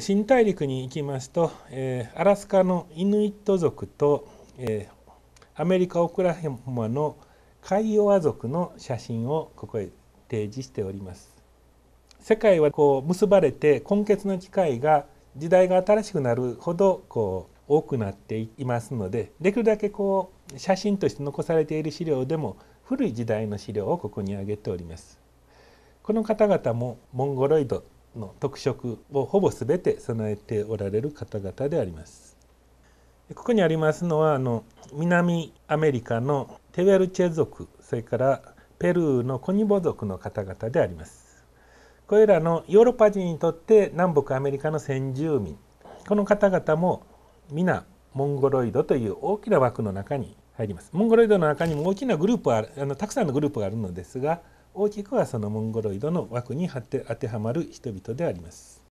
新大陸に行きますと、えー、アラスカのイヌイット族と、えー、アメリカ・オクラヘマのカイオ族の写真をここへ提示しております。世界はこう結ばれて根血の機会が時代が新しくなるほどこう多くなっていますのでできるだけこう写真として残されている資料でも古い時代の資料をここに挙げております。この方々もモンゴロイドの特色をほぼ全て備えておられる方々であります。ここにありますのはあの南アメリカのテウェルチェ族それからペルーのコニボ族の方々であります。これらのヨーロッパ人にとって南北アメリカの先住民この方々も皆モンゴロイドという大きな枠の中に入ります。モンゴロイドの中にも大きなグループはあのたくさんのグループがあるのですが大きくはそのモンゴロイドの枠に当てはまる人々であります。